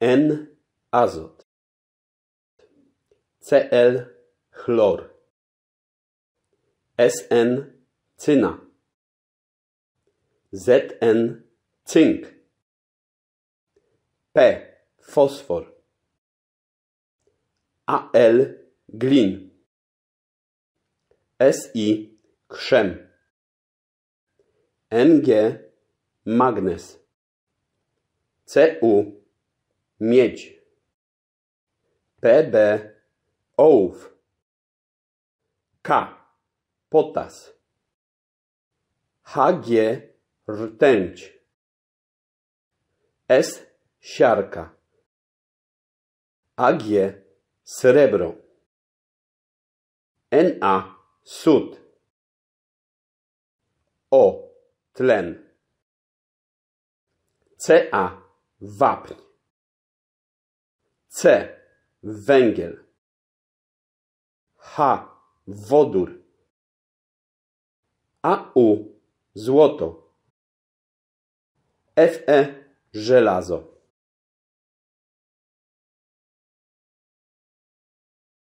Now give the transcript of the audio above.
N azot Cl chlor Sn cyna Zn cynk P fosfor Al glin Si krzem Ng magnes CU miedź. PB ołów. K potas. HG rtęć. S siarka. AG srebro. NA sód. O tlen. CA wapń. C. Węgiel. H. Wodór. AU. Złoto. FE. Żelazo.